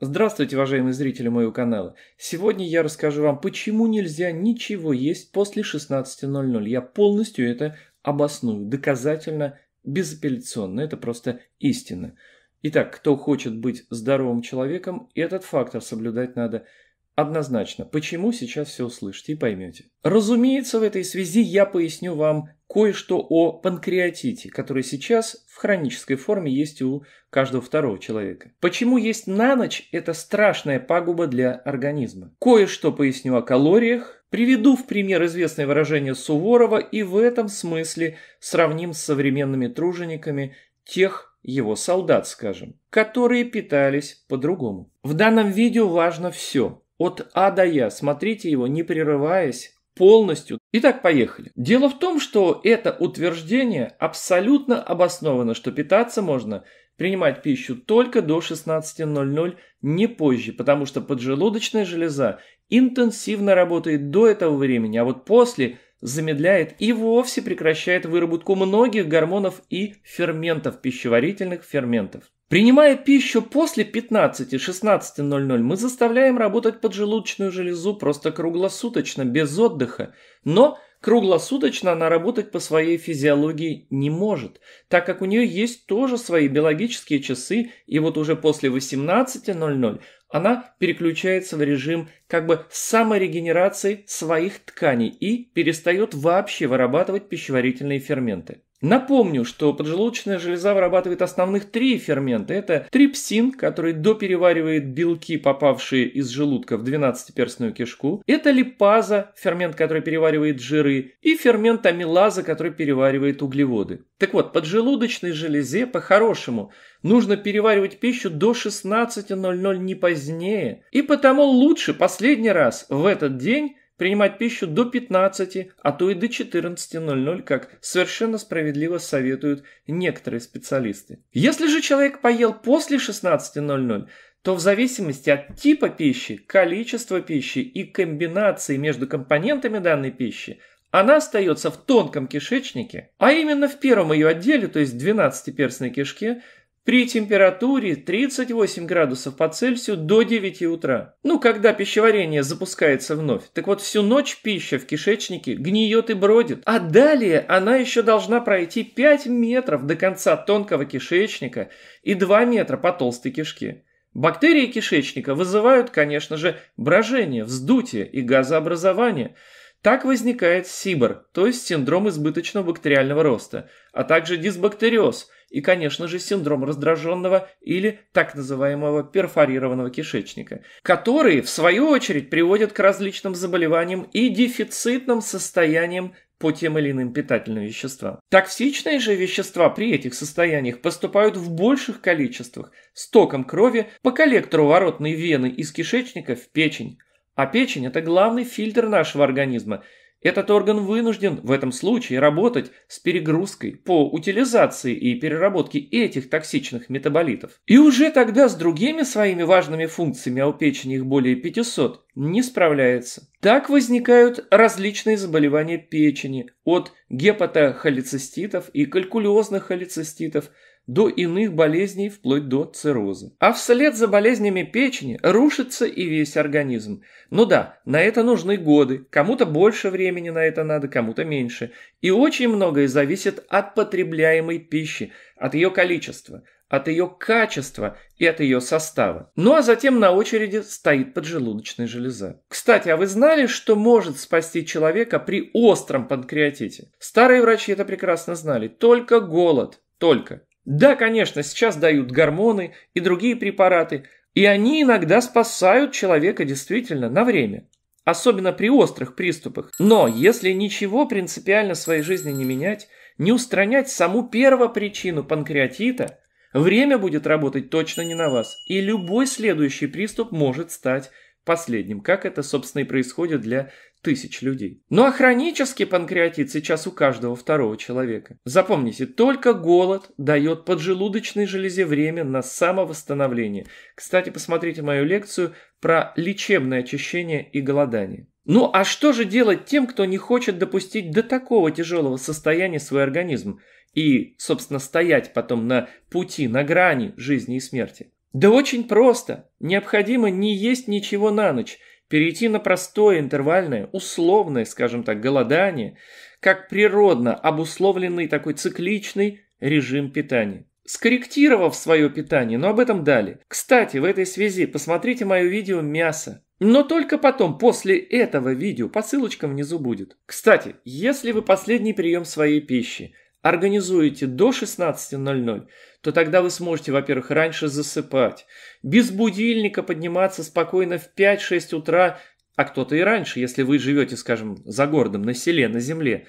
Здравствуйте, уважаемые зрители моего канала. Сегодня я расскажу вам, почему нельзя ничего есть после 16.00. Я полностью это обосную, доказательно, безапелляционно. Это просто истина. Итак, кто хочет быть здоровым человеком, этот фактор соблюдать надо – Однозначно, почему сейчас все услышите и поймете. Разумеется, в этой связи я поясню вам кое-что о панкреатите, который сейчас в хронической форме есть у каждого второго человека. Почему есть на ночь – это страшная пагуба для организма. Кое-что поясню о калориях, приведу в пример известное выражение Суворова и в этом смысле сравним с современными тружениками тех его солдат, скажем, которые питались по-другому. В данном видео важно все – от А до Я. Смотрите его, не прерываясь, полностью. Итак, поехали. Дело в том, что это утверждение абсолютно обосновано, что питаться можно принимать пищу только до 16.00, не позже, потому что поджелудочная железа интенсивно работает до этого времени, а вот после замедляет и вовсе прекращает выработку многих гормонов и ферментов, пищеварительных ферментов. Принимая пищу после 15-16.00, мы заставляем работать поджелудочную железу просто круглосуточно, без отдыха, но круглосуточно она работать по своей физиологии не может, так как у нее есть тоже свои биологические часы, и вот уже после 18.00 она переключается в режим как бы саморегенерации своих тканей и перестает вообще вырабатывать пищеварительные ферменты. Напомню, что поджелудочная железа вырабатывает основных три фермента. Это трипсин, который допереваривает белки, попавшие из желудка в 12-перстную кишку. Это липаза, фермент, который переваривает жиры. И фермент амилаза, который переваривает углеводы. Так вот, поджелудочной железе по-хорошему нужно переваривать пищу до 16.00 не позднее. И потому лучше последний раз в этот день принимать пищу до 15, а то и до 14.00, как совершенно справедливо советуют некоторые специалисты. Если же человек поел после 16.00, то в зависимости от типа пищи, количества пищи и комбинации между компонентами данной пищи, она остается в тонком кишечнике, а именно в первом ее отделе, то есть 12-перстной кишке, при температуре 38 градусов по Цельсию до 9 утра. Ну, когда пищеварение запускается вновь. Так вот, всю ночь пища в кишечнике гниет и бродит. А далее она еще должна пройти 5 метров до конца тонкого кишечника и 2 метра по толстой кишке. Бактерии кишечника вызывают, конечно же, брожение, вздутие и газообразование. Так возникает СИБР, то есть синдром избыточного бактериального роста, а также дисбактериоз – и, конечно же, синдром раздраженного или так называемого перфорированного кишечника, которые, в свою очередь, приводят к различным заболеваниям и дефицитным состояниям по тем или иным питательным веществам. Токсичные же вещества при этих состояниях поступают в больших количествах с током крови по коллектору воротной вены из кишечника в печень. А печень – это главный фильтр нашего организма – этот орган вынужден в этом случае работать с перегрузкой по утилизации и переработке этих токсичных метаболитов. И уже тогда с другими своими важными функциями, а у печени их более 500, не справляется. Так возникают различные заболевания печени от гепатохолециститов и калькулезных холециститов – до иных болезней вплоть до цирроза. А вслед за болезнями печени рушится и весь организм. Ну да, на это нужны годы, кому-то больше времени на это надо, кому-то меньше. И очень многое зависит от потребляемой пищи, от ее количества, от ее качества и от ее состава. Ну а затем на очереди стоит поджелудочная железа. Кстати, а вы знали, что может спасти человека при остром панкреатите? Старые врачи это прекрасно знали. Только голод. Только. Да, конечно, сейчас дают гормоны и другие препараты, и они иногда спасают человека действительно на время, особенно при острых приступах. Но если ничего принципиально в своей жизни не менять, не устранять саму первопричину панкреатита, время будет работать точно не на вас, и любой следующий приступ может стать последним, как это, собственно, и происходит для тысяч людей. Ну а хронический панкреатит сейчас у каждого второго человека. Запомните, только голод дает поджелудочной железе время на самовосстановление. Кстати, посмотрите мою лекцию про лечебное очищение и голодание. Ну а что же делать тем, кто не хочет допустить до такого тяжелого состояния свой организм и, собственно, стоять потом на пути, на грани жизни и смерти? Да очень просто. Необходимо не есть ничего на ночь, перейти на простое интервальное, условное, скажем так, голодание, как природно обусловленный такой цикличный режим питания. Скорректировав свое питание, но об этом далее. Кстати, в этой связи посмотрите мое видео «Мясо». Но только потом, после этого видео, по ссылочкам внизу будет. Кстати, если вы последний прием своей пищи организуете до 16.00, то тогда вы сможете, во-первых, раньше засыпать, без будильника подниматься спокойно в 5-6 утра, а кто-то и раньше, если вы живете, скажем, за городом, на селе, на земле,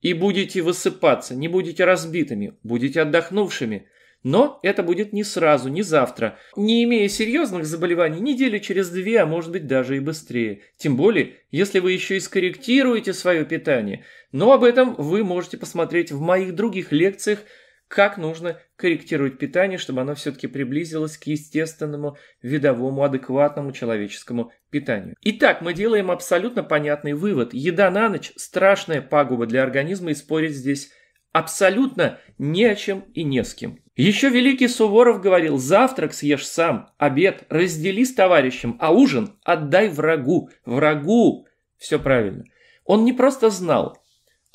и будете высыпаться, не будете разбитыми, будете отдохнувшими. Но это будет не сразу, не завтра. Не имея серьезных заболеваний, недели через две, а может быть даже и быстрее. Тем более, если вы еще и скорректируете свое питание. Но об этом вы можете посмотреть в моих других лекциях как нужно корректировать питание, чтобы оно все-таки приблизилось к естественному, видовому, адекватному человеческому питанию. Итак, мы делаем абсолютно понятный вывод. Еда на ночь – страшная пагуба для организма, и спорить здесь абсолютно не о чем и не с кем. Еще великий Суворов говорил, завтрак съешь сам, обед раздели с товарищем, а ужин отдай врагу, врагу. Все правильно. Он не просто знал,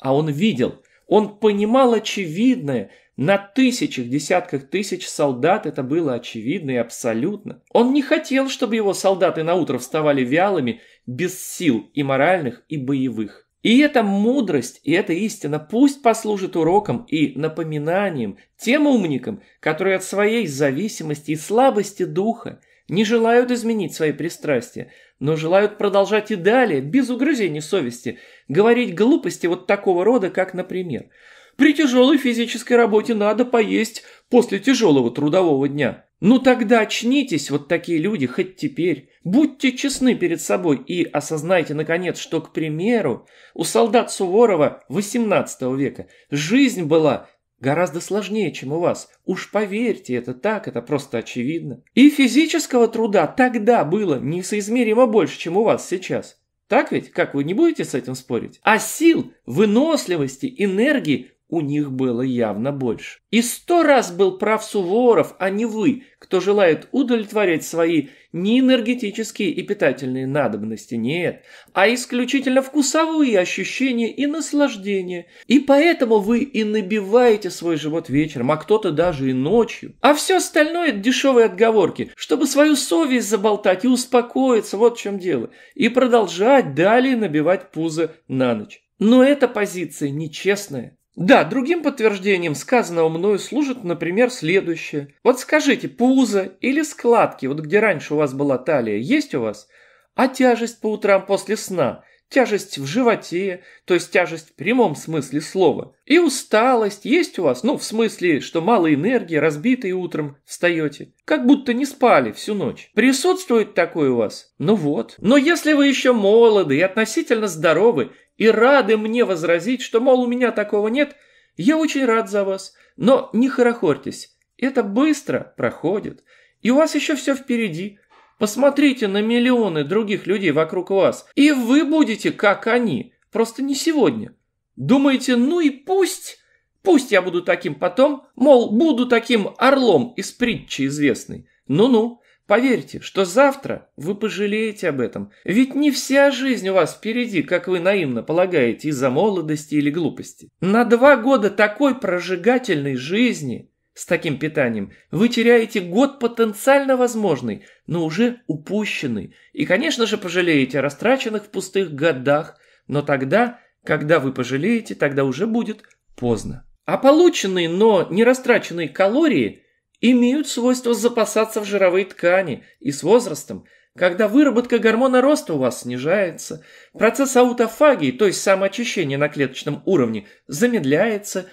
а он видел, он понимал очевидное – на тысячах, десятках тысяч солдат это было очевидно и абсолютно. Он не хотел, чтобы его солдаты на утро вставали вялыми, без сил и моральных, и боевых. И эта мудрость, и эта истина пусть послужит уроком и напоминанием тем умникам, которые от своей зависимости и слабости духа не желают изменить свои пристрастия, но желают продолжать и далее, без угрызений совести, говорить глупости вот такого рода, как, например – при тяжелой физической работе надо поесть после тяжелого трудового дня. Ну тогда очнитесь, вот такие люди, хоть теперь. Будьте честны перед собой и осознайте, наконец, что, к примеру, у солдат Суворова XVIII века жизнь была гораздо сложнее, чем у вас. Уж поверьте, это так, это просто очевидно. И физического труда тогда было несоизмеримо больше, чем у вас сейчас. Так ведь? Как вы не будете с этим спорить? А сил, выносливости, энергии у них было явно больше. И сто раз был прав Суворов, а не вы, кто желает удовлетворять свои не энергетические и питательные надобности, нет, а исключительно вкусовые ощущения и наслаждения. И поэтому вы и набиваете свой живот вечером, а кто-то даже и ночью. А все остальное – дешевые отговорки, чтобы свою совесть заболтать и успокоиться, вот в чем дело. И продолжать далее набивать пузо на ночь. Но эта позиция нечестная. Да, другим подтверждением сказанного мною служит, например, следующее. Вот скажите, пузо или складки, вот где раньше у вас была талия, есть у вас? А тяжесть по утрам после сна, тяжесть в животе, то есть тяжесть в прямом смысле слова. И усталость есть у вас, ну, в смысле, что мало энергии, разбитый утром встаете. Как будто не спали всю ночь. Присутствует такое у вас? Ну вот. Но если вы еще молоды и относительно здоровы, и рады мне возразить, что, мол, у меня такого нет, я очень рад за вас, но не хорохортесь, это быстро проходит, и у вас еще все впереди. Посмотрите на миллионы других людей вокруг вас, и вы будете как они, просто не сегодня. Думаете, ну и пусть, пусть я буду таким потом, мол, буду таким орлом из притчи известной. Ну-ну, Поверьте, что завтра вы пожалеете об этом, ведь не вся жизнь у вас впереди, как вы наивно полагаете, из-за молодости или глупости. На два года такой прожигательной жизни с таким питанием вы теряете год потенциально возможный, но уже упущенный, и, конечно же, пожалеете о растраченных в пустых годах, но тогда, когда вы пожалеете, тогда уже будет поздно. А полученные, но не растраченные калории – имеют свойство запасаться в жировой ткани, и с возрастом, когда выработка гормона роста у вас снижается, процесс аутофагии, то есть самоочищения на клеточном уровне, замедляется,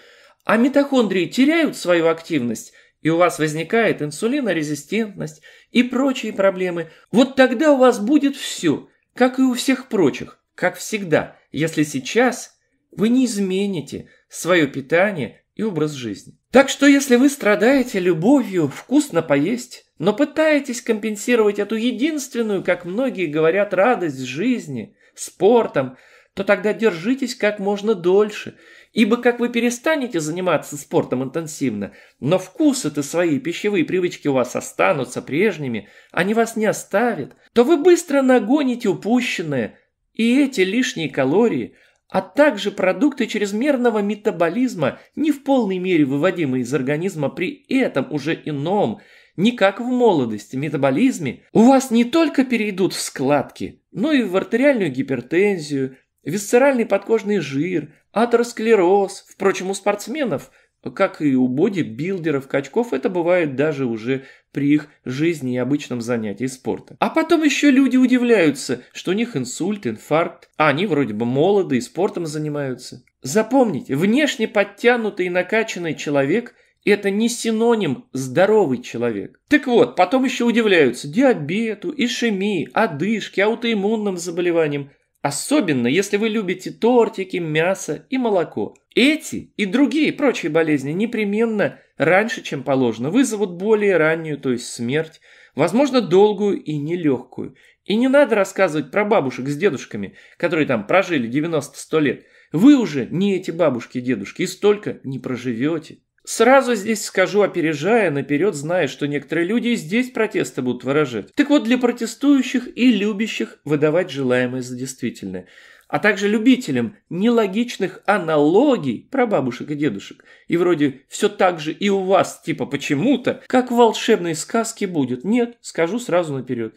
а митохондрии теряют свою активность, и у вас возникает инсулинорезистентность и прочие проблемы, вот тогда у вас будет все, как и у всех прочих, как всегда, если сейчас вы не измените свое питание и образ жизни. Так что если вы страдаете любовью, вкусно поесть, но пытаетесь компенсировать эту единственную, как многие говорят, радость жизни, спортом, то тогда держитесь как можно дольше, ибо как вы перестанете заниматься спортом интенсивно, но вкусы-то свои, пищевые привычки у вас останутся прежними, они вас не оставят, то вы быстро нагоните упущенное, и эти лишние калории – а также продукты чрезмерного метаболизма, не в полной мере выводимые из организма при этом уже ином, не как в молодости, метаболизме, у вас не только перейдут в складки, но и в артериальную гипертензию, висцеральный подкожный жир, атеросклероз. Впрочем, у спортсменов как и у бодибилдеров, качков, это бывает даже уже при их жизни и обычном занятии спорта. А потом еще люди удивляются, что у них инсульт, инфаркт, а они вроде бы молоды и спортом занимаются. Запомните, внешне подтянутый и накачанный человек – это не синоним «здоровый человек». Так вот, потом еще удивляются диабету, ишемии, одышке, аутоиммунным заболеваниям – Особенно, если вы любите тортики, мясо и молоко. Эти и другие прочие болезни непременно раньше, чем положено, вызовут более раннюю, то есть смерть, возможно, долгую и нелегкую. И не надо рассказывать про бабушек с дедушками, которые там прожили 90-100 лет. Вы уже не эти бабушки и дедушки, и столько не проживете. Сразу здесь скажу, опережая, наперед зная, что некоторые люди здесь протесты будут выражать. Так вот, для протестующих и любящих выдавать желаемое за действительное. А также любителям нелогичных аналогий про бабушек и дедушек. И вроде все так же и у вас, типа почему-то, как в волшебной сказке будет. Нет, скажу сразу наперед.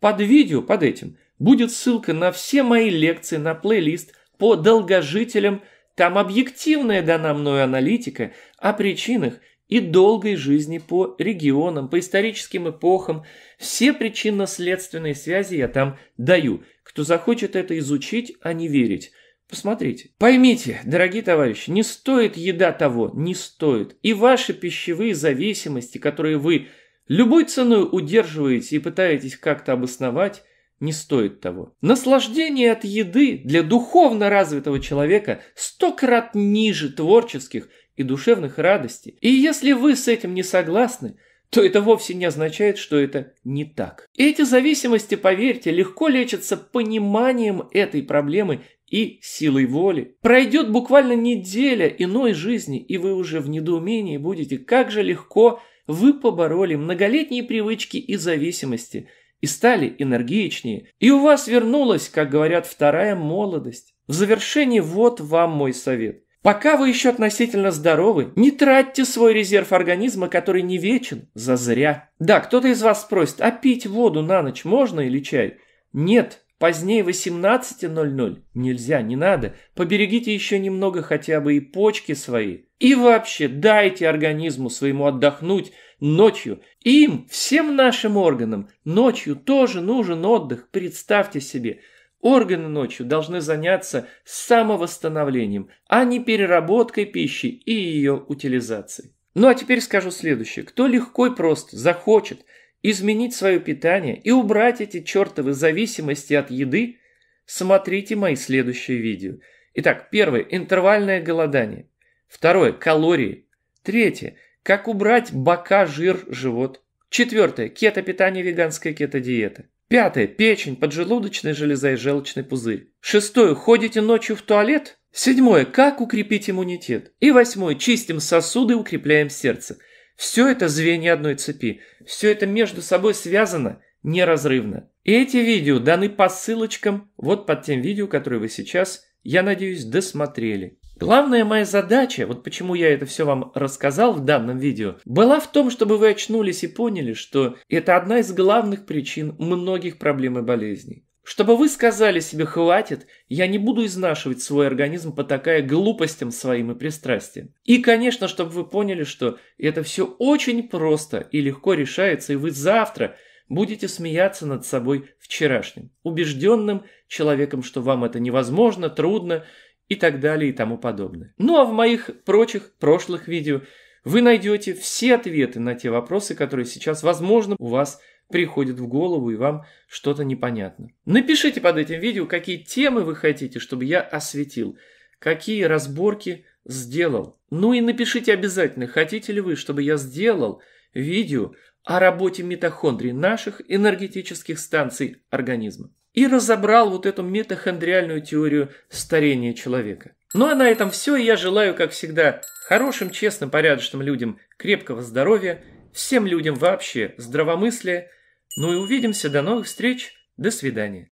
Под видео, под этим, будет ссылка на все мои лекции, на плейлист по долгожителям – там объективная дана мною аналитика о причинах и долгой жизни по регионам, по историческим эпохам. Все причинно-следственные связи я там даю. Кто захочет это изучить, а не верить. Посмотрите. Поймите, дорогие товарищи, не стоит еда того, не стоит. И ваши пищевые зависимости, которые вы любой ценой удерживаете и пытаетесь как-то обосновать, не стоит того. Наслаждение от еды для духовно развитого человека сто крат ниже творческих и душевных радостей. И если вы с этим не согласны, то это вовсе не означает, что это не так. Эти зависимости, поверьте, легко лечатся пониманием этой проблемы и силой воли. Пройдет буквально неделя иной жизни, и вы уже в недоумении будете, как же легко вы побороли многолетние привычки и зависимости – и стали энергичнее, и у вас вернулась, как говорят, вторая молодость. В завершении вот вам мой совет. Пока вы еще относительно здоровы, не тратьте свой резерв организма, который не вечен, зазря. Да, кто-то из вас спросит, а пить воду на ночь можно или чай? Нет, Позднее 18.00 нельзя, не надо. Поберегите еще немного хотя бы и почки свои. И вообще дайте организму своему отдохнуть ночью. Им, всем нашим органам, ночью тоже нужен отдых, представьте себе. Органы ночью должны заняться самовосстановлением, а не переработкой пищи и ее утилизацией. Ну а теперь скажу следующее. Кто легко и просто захочет – изменить свое питание и убрать эти чертовы зависимости от еды, смотрите мои следующие видео. Итак, первое – интервальное голодание. Второе – калории. Третье – как убрать бока, жир, живот. Четвертое – кето-питание, веганская кето-диета. Пятое – печень, поджелудочная железа и желчный пузырь. Шестое – ходите ночью в туалет? Седьмое – как укрепить иммунитет? И восьмое – чистим сосуды, укрепляем сердце – все это звенья одной цепи, все это между собой связано неразрывно. И эти видео даны по ссылочкам вот под тем видео, которое вы сейчас, я надеюсь, досмотрели. Главная моя задача, вот почему я это все вам рассказал в данном видео, была в том, чтобы вы очнулись и поняли, что это одна из главных причин многих проблем и болезней. Чтобы вы сказали себе «хватит», я не буду изнашивать свой организм, потакая глупостям своим и пристрастиям. И, конечно, чтобы вы поняли, что это все очень просто и легко решается, и вы завтра будете смеяться над собой вчерашним, убежденным человеком, что вам это невозможно, трудно и так далее и тому подобное. Ну а в моих прочих прошлых видео вы найдете все ответы на те вопросы, которые сейчас, возможно, у вас есть приходит в голову и вам что-то непонятно. Напишите под этим видео, какие темы вы хотите, чтобы я осветил, какие разборки сделал. Ну и напишите обязательно, хотите ли вы, чтобы я сделал видео о работе митохондрий наших энергетических станций организма. И разобрал вот эту митохондриальную теорию старения человека. Ну а на этом все, я желаю, как всегда, хорошим, честным, порядочным людям крепкого здоровья – всем людям вообще здравомыслия. Ну и увидимся, до новых встреч, до свидания.